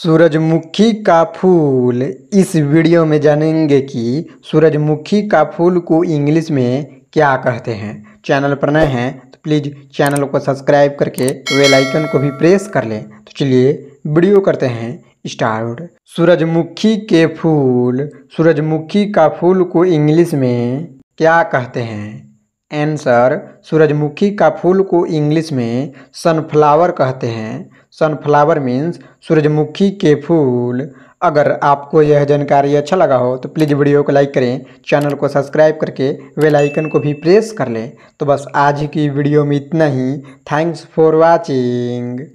सूरजमुखी का फूल इस वीडियो में जानेंगे कि सूरजमुखी का फूल को इंग्लिश में क्या कहते हैं चैनल पर नए हैं तो प्लीज़ चैनल को सब्सक्राइब करके वेल आइकन को भी प्रेस कर लें तो चलिए वीडियो करते हैं स्टार्ट सूरजमुखी के फूल सूरजमुखी का फूल को इंग्लिश में क्या कहते हैं आंसर सूरजमुखी का फूल को इंग्लिश में सनफ्लावर कहते हैं सनफ्लावर मीन्स सूरजमुखी के फूल अगर आपको यह जानकारी अच्छा लगा हो तो प्लीज़ वीडियो को लाइक करें चैनल को सब्सक्राइब करके बेल आइकन को भी प्रेस कर लें तो बस आज की वीडियो में इतना ही थैंक्स फॉर वाचिंग